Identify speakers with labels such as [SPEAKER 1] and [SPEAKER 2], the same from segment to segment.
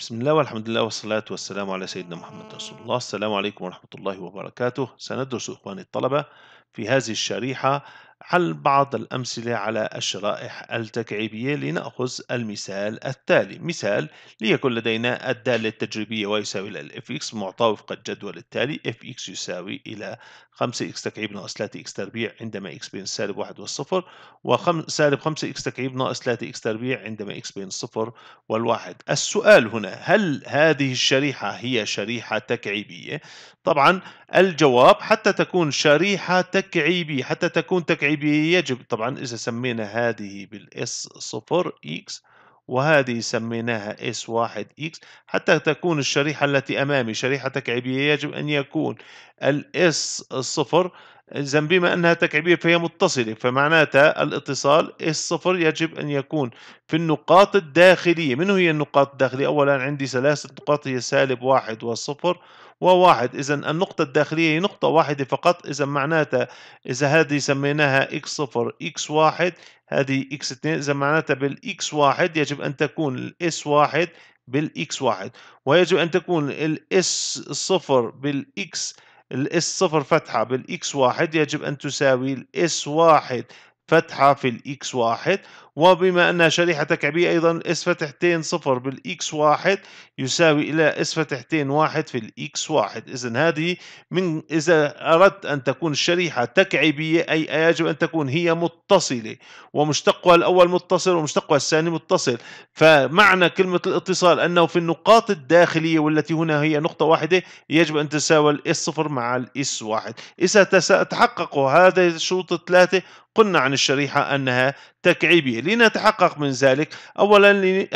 [SPEAKER 1] بسم الله والحمد لله والصلاة والسلام على سيدنا محمد رسول الله السلام عليكم ورحمة الله وبركاته سندرس إخواني الطلبة في هذه الشريحة حل بعض الأمثلة على الشرائح التكعيبية لنأخذ المثال التالي مثال ليكن لدينا الدالة التجريبية ويساوي إلى fx معطى وفق الجدول التالي fx يساوي إلى 5x تكعيب ناقص 3x تربيع عندما x بين سالب 1 والصفر وسالب 5x تكعيب ناقص 3x تربيع عندما x بين الصفر والواحد السؤال هنا هل هذه الشريحة هي شريحة تكعيبية؟ طبعا الجواب حتى تكون شريحة تكعيبية حتى تكون تكعيبية طبيعي يجب طبعا إذا سمينا هذه بالاس صفر إكس وهذه سميناها s واحد إكس حتي تكون الشريحة التي أمامي شريحة تكعيبية يجب أن يكون الاس صفر إذا بما أنها تكعبية فهي متصلة فمعناتها الاتصال الصفر يجب أن يكون في النقاط الداخلية من هي النقاط الداخلية؟ أولا عندي ثلاثة نقاط هي سالب واحد وصفر وواحد إذا النقطة الداخلية هي نقطة واحدة فقط إذا معناتها إذا هذه سميناها إكس صفر إكس واحد هذه إكس اثنين إذا معناتها بالإكس واحد يجب أن تكون الإس واحد بالإكس واحد ويجب أن تكون الإس صفر بالإكس الاس صفر فتحة بالاكس واحد يجب أن تساوي الاس واحد فتحة في الاكس واحد وبما أن شريحة تكعبية أيضا اس فتحتين صفر بالإكس واحد يساوي إلى اس فتحتين واحد في الإكس واحد إذا هذه من إذا أردت أن تكون الشريحة تكعيبية أي يجب أن تكون هي متصلة ومشتقها الأول متصل ومشتقها الثاني متصل فمعنى كلمة الاتصال أنه في النقاط الداخلية والتي هنا هي نقطة واحدة يجب أن تساوي الاس صفر مع الاس واحد إذا تحققوا هذا الشروط الثلاثة قلنا عن الشريحة أنها تكعيبية لنتحقق من ذلك أولا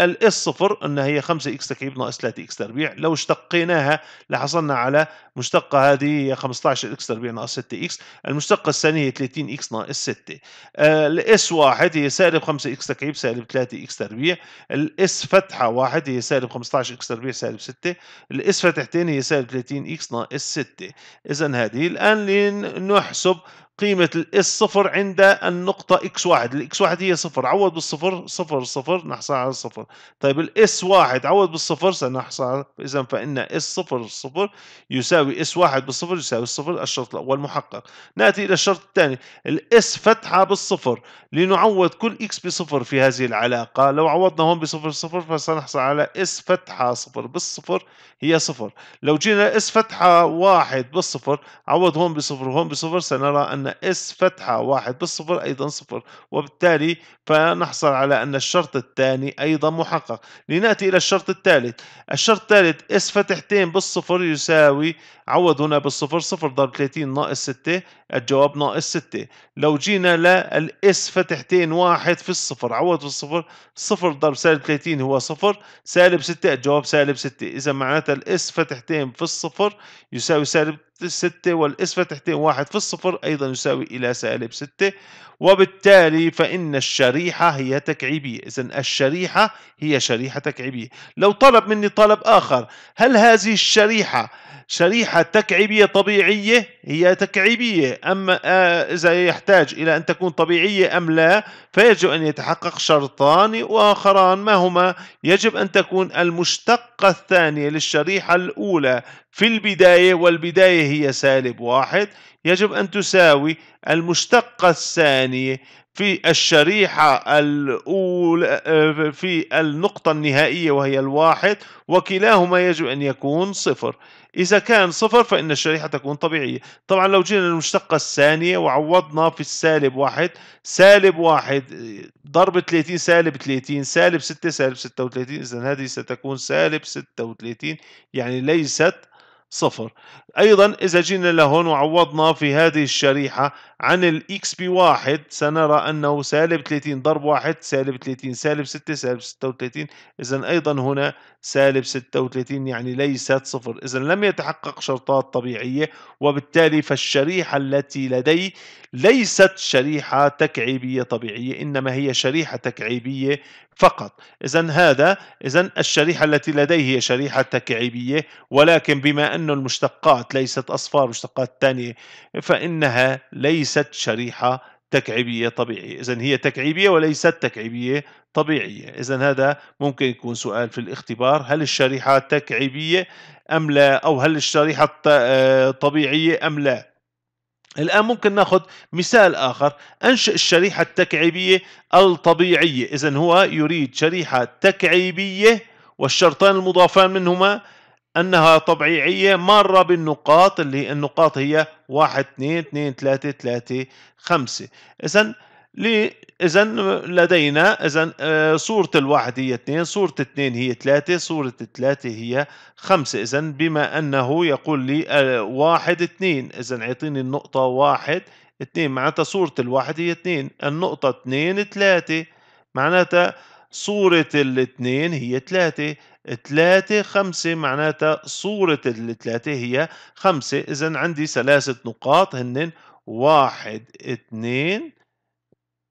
[SPEAKER 1] الاس صفر أن هي 5 اكس تكعيب ناقص 3 اكس تربيع لو اشتقيناها لحصلنا على مشتقة هذه هي 15 اكس تربيع ناقص 6 اكس المشتقة الثانية هي 30 اكس ناقص 6 آه، الاس واحد هي سالب 5 اكس تكعيب سالب 3 اكس تربيع الاس فتحة واحد هي سالب 15 اكس تربيع سالب 6 الاس فتحتين هي سالب 30 اكس ناقص 6 إذا هذه الآن لنحسب قيمة صفر عند النقطة اكس واحد الاكس واحد هي صفر عوض بالصفر صفر صفر نحصل على صفر طيب الاس واحد عوض بالصفر سنحصل على إذا فإن اس صفر صفر يساوي اس واحد بالصفر يساوي الصفر الشرط الأول محقق نأتي إلى الشرط الثاني الاس فتحة بالصفر لنعوض كل اكس بصفر في هذه العلاقة لو عوضنا هون بصفر صفر فسنحصل على اس فتحة صفر بالصفر هي صفر لو جينا اس فتحة واحد بالصفر عوض هون بصفر وهون بصفر سنرى أن أن اس فتحة واحد بالصفر أيضا صفر وبالتالي فنحصل على أن الشرط الثاني أيضا محقق لنأتي إلى الشرط الثالث الشرط الثالث اس فتحتين بالصفر يساوي عوض هنا بالصفر صفر ضرب 30 ناقص 6 الجواب ناقص 6 لو جينا للاس فتحتين واحد في الصفر عوض في الصفر صفر ضرب سالب 30 هو صفر سالب 6 الجواب سالب 6 إذا معناتها الاس فتحتين في الصفر يساوي سالب 6 والإسفة تحتهم واحد في الصفر أيضا يساوي إلى سالب 6 وبالتالي فإن الشريحة هي تكعيبية إذا الشريحة هي شريحة تكعيبية لو طلب مني طلب آخر هل هذه الشريحة شريحة تكعيبية طبيعية هي تكعيبية أما آه، إذا يحتاج إلى أن تكون طبيعية أم لا فيجب أن يتحقق شرطان وآخران ما هما يجب أن تكون المشتقة الثانية للشريحة الأولى في البداية والبداية هي سالب واحد يجب أن تساوي المشتقة الثانية في الشريحة الأولى آه، في النقطة النهائية وهي الواحد وكلاهما يجب أن يكون صفر إذا كان صفر فإن الشريحة تكون طبيعية طبعا لو جينا للمشتقة الثانية وعوضنا في السالب واحد سالب واحد ضرب 30 سالب 30 سالب 6 سالب 36 إذا هذه ستكون سالب 36 يعني ليست صفر أيضا إذا جينا لهون وعوضنا في هذه الشريحة عن الإكس بي واحد سنرى أنه سالب 30 ضرب واحد سالب 30 سالب 6 سالب 36 إذا أيضا هنا سالب 36 يعني ليست صفر إذا لم يتحقق شرطات طبيعية وبالتالي فالشريحة التي لدي ليست شريحة تكعيبية طبيعية إنما هي شريحة تكعيبية فقط إذا هذا إذا الشريحة التي لديه هي شريحة تكعيبية ولكن بما أن المشتقات ليست أصفار مشتقات ثانية فإنها ليست شريحة تكعيبية طبيعية إذا هي تكعيبية وليست تكعيبية طبيعية إذا هذا ممكن يكون سؤال في الاختبار هل الشريحة تكعيبية أم لا أو هل الشريحة آه، طبيعية أم لا الآن ممكن ناخذ مثال آخر أنشئ الشريحة التكعيبية الطبيعية إذا هو يريد شريحة تكعيبية والشرطان المضافان منهما أنها طبيعية مرة بالنقاط اللي النقاط هي 1 2 2 3 3 5 إذا اذا لدينا اذا آه، صورة الواحد هي اثنين صورة اثنين هي ثلاثة صورة ثلاثة هي خمسة اذا بما انه يقول لي آه، واحد اثنين اذا اعطيني النقطة واحد اثنين معناتها صورة الواحد هي اثنين النقطة اثنين ثلاثة معناتها صورة الاثنين هي ثلاثة ثلاثة خمسة معناتها صورة الثلاثة هي خمسة إذا عندي ثلاثة نقاط هن واحد اثنين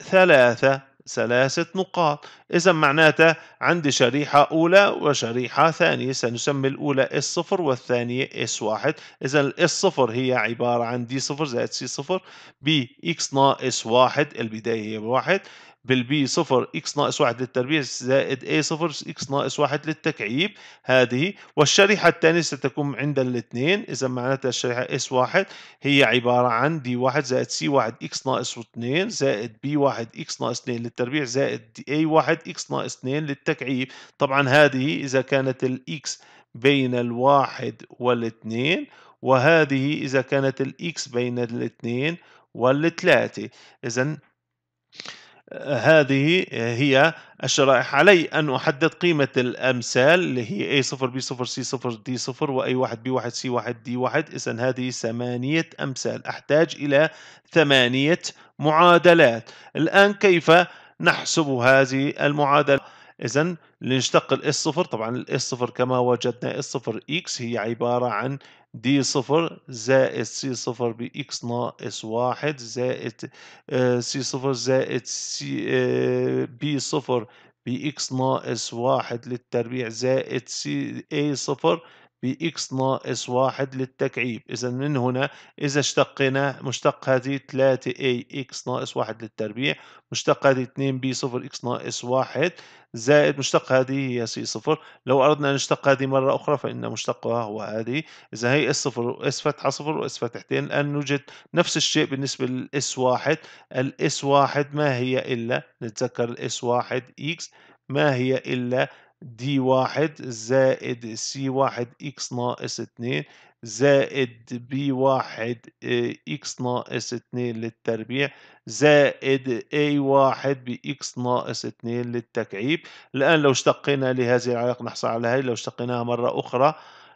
[SPEAKER 1] ثلاثة ثلاثة نقاط إذا معناته عندي شريحة أولى وشريحة ثانية سنسمي الأولى S0 والثانية S1 إذا S0 هي عبارة عن D0 زائد C0 بX ناقص 1 البداية هي 1 بالبي صفر اكس ناقص واحد للتربيع زائد اي صفر اكس ناقص واحد للتكعيب هذه والشريحة الثانية ستكون عند الاثنين إذا معناتها الشريحة اس واحد هي عبارة عن دي واحد زائد سي واحد اكس ناقص اثنين زائد بي واحد اكس ناقص اثنين للتربيع زائد اي واحد اكس ناقص اثنين للتكعيب طبعا هذه إذا كانت الاكس بين الواحد والاثنين وهذه إذا كانت الإكس بين الاثنين والثلاثة إذا هذه هي الشرائح علي أن أحدد قيمة الأمثال اللي هي A0 B0 C0 D0 وA1 B1 C1 D1 إذا هذه ثمانية أمثال أحتاج إلى ثمانية معادلات الآن كيف نحسب هذه المعادلة إذا لنشتق الـ الإس 0 طبعا الـ الإس 0 كما وجدنا إس 0 X هي عبارة عن دي صفر زائد سي صفر بإكس ناقص واحد زائد آه، سي صفر زائد سي آه، بي صفر بإكس ناقص واحد للتربيع زائد سي اي صفر بإكس ناقص واحد للتكعيب إذا من هنا إذا اشتقنا مشتق هذه 3 أي إكس ناقص واحد للتربيع مشتق هذه 2 بي صفر إكس ناقص واحد زائد مشتق هذه هي سي صفر لو أردنا أن نشتق هذه مرة أخرى فإن مشتقها هو هذه إذا هي اس صفر وإس فتحة صفر وإس فتحتين الآن نوجد نفس الشيء بالنسبة للإس واحد الإس واحد ما هي إلا نتذكر الإس واحد إكس ما هي إلا دي واحد زائد سي واحد إكس ناقص اثنين زائد بي واحد اكس ناقص اتنين للتربيع زائد اي واحد باكس ناقص اتنين للتكعيب الآن لو اشتقينا لهذه العلاقة نحصل على هذه لو اشتقيناها مرة أخرى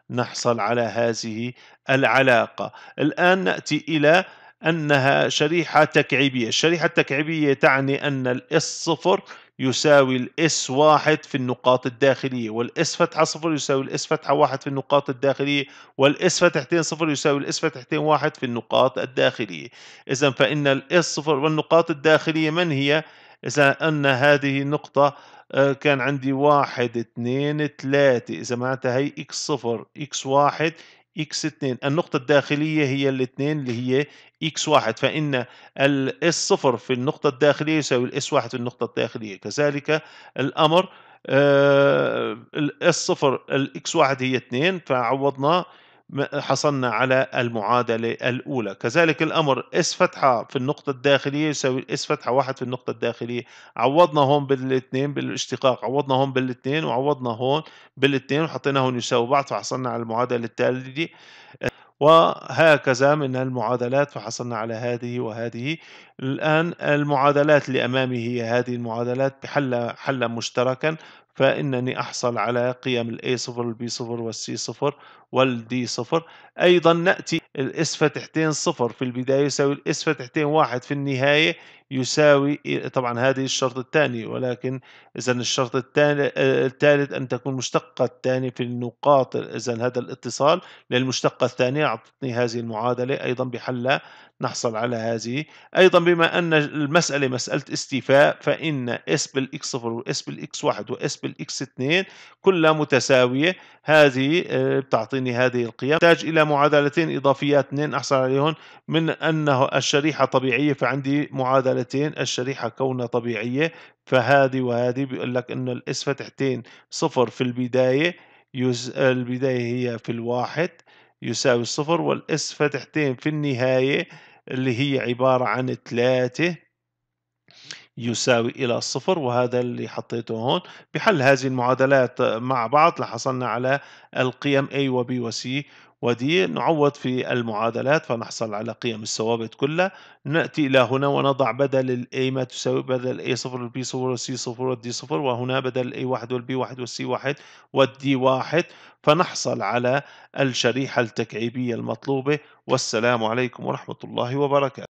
[SPEAKER 1] نحصل على هذه العلاقة الآن نأتي إلى أنها شريحة تكعيبية الشريحة التكعيبية تعني أن الإس صفر يساوي الاس واحد في النقاط الداخلية والاس فتحة صفر يساوي الاس فتحة واحد في النقاط الداخلية والاس فتحتين صفر يساوي الاس فتحتين واحد في النقاط الداخلية إذا فإن الاس صفر والنقاط الداخلية من هي؟ إذا أن هذه النقطة آه، كان عندي واحد اثنين ثلاثة إذا معناتها هي اكس صفر اكس واحد اكس اثنين النقطة الداخلية هي الاثنين اللي هي اكس واحد فإن الاس صفر في النقطة الداخلية يساوي الاس واحد في النقطة الداخلية كذلك الأمر آه، الاس صفر الاكس واحد هي 2 فعوضناه حصلنا على المعادلة الأولى كذلك الأمر اس فتحة في النقطة الداخلية يساوي اس فتحة واحد في النقطة الداخلية عوضنا هون بالاثنين بالاشتقاق عوضنا هون بالاثنين وعوضنا هون بالاثنين وحطينا هون يساوي بعض فحصلنا على المعادلة التالية وهكذا من المعادلات فحصلنا على هذه وهذه الآن المعادلات اللي أمامي هي هذه المعادلات بحل حلا مشتركا فإنني أحصل على قيم الـ A0 والـ B0 والـ C0 والـ D0 أيضا نأتي الاس فتحتين صفر في البداية يساوي الاس فتحتين واحد في النهاية يساوي طبعا هذه الشرط الثاني ولكن إذا الشرط آه، الثالث أن تكون مشتقة الثانية في النقاط إذا هذا الاتصال للمشتقة الثانية أعطتني هذه المعادلة أيضا بحلها نحصل على هذه أيضا بما أن المسألة مسألة استيفاء فإن اس بالإكس صفر واس بالإكس واحد واس بالإكس اثنين كلها متساوية هذه آه، بتعطيني هذه القيم أحتاج إلى معادلتين إضافيات اثنين أحصل عليهم من أنه الشريحة طبيعية فعندي معادلتين الشريحة كونها طبيعية فهذه وهذه بيقول لك أن الاس فتحتين صفر في البداية يز... البداية هي في الواحد يساوي صفر والإس فتحتين في النهاية اللي هي عبارة عن ثلاثة يساوي إلى الصفر وهذا اللي حطيته هون بحل هذه المعادلات مع بعض لحصلنا على القيم A و B و C D نعوض في المعادلات فنحصل على قيم الثوابت كلها نأتي إلى هنا ونضع بدل ال A ما تساوي بدل A صفر وال B صفر وال C صفر وال D صفر وهنا بدل A واحد B واحد C واحد D واحد فنحصل على الشريحة التكعيبية المطلوبة والسلام عليكم ورحمة الله وبركاته